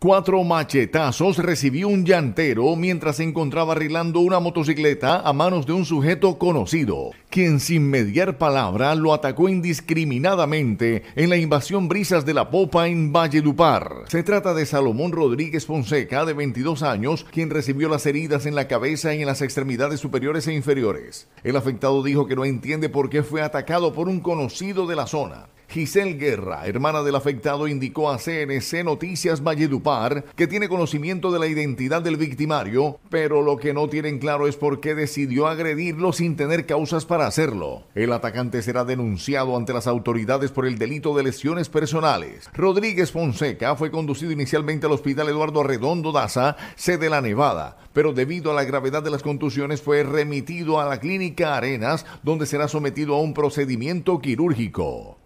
Cuatro machetazos recibió un llantero mientras se encontraba arreglando una motocicleta a manos de un sujeto conocido, quien sin mediar palabra lo atacó indiscriminadamente en la invasión Brisas de la Popa en Valledupar. Se trata de Salomón Rodríguez Fonseca, de 22 años, quien recibió las heridas en la cabeza y en las extremidades superiores e inferiores. El afectado dijo que no entiende por qué fue atacado por un conocido de la zona Giselle Guerra, hermana del afectado, indicó a CNC Noticias Valledupar que tiene conocimiento de la identidad del victimario, pero lo que no tienen claro es por qué decidió agredirlo sin tener causas para hacerlo. El atacante será denunciado ante las autoridades por el delito de lesiones personales. Rodríguez Fonseca fue conducido inicialmente al hospital Eduardo Redondo Daza, sede de la Nevada, pero debido a la gravedad de las contusiones fue remitido a la clínica Arenas, donde será sometido a un procedimiento quirúrgico.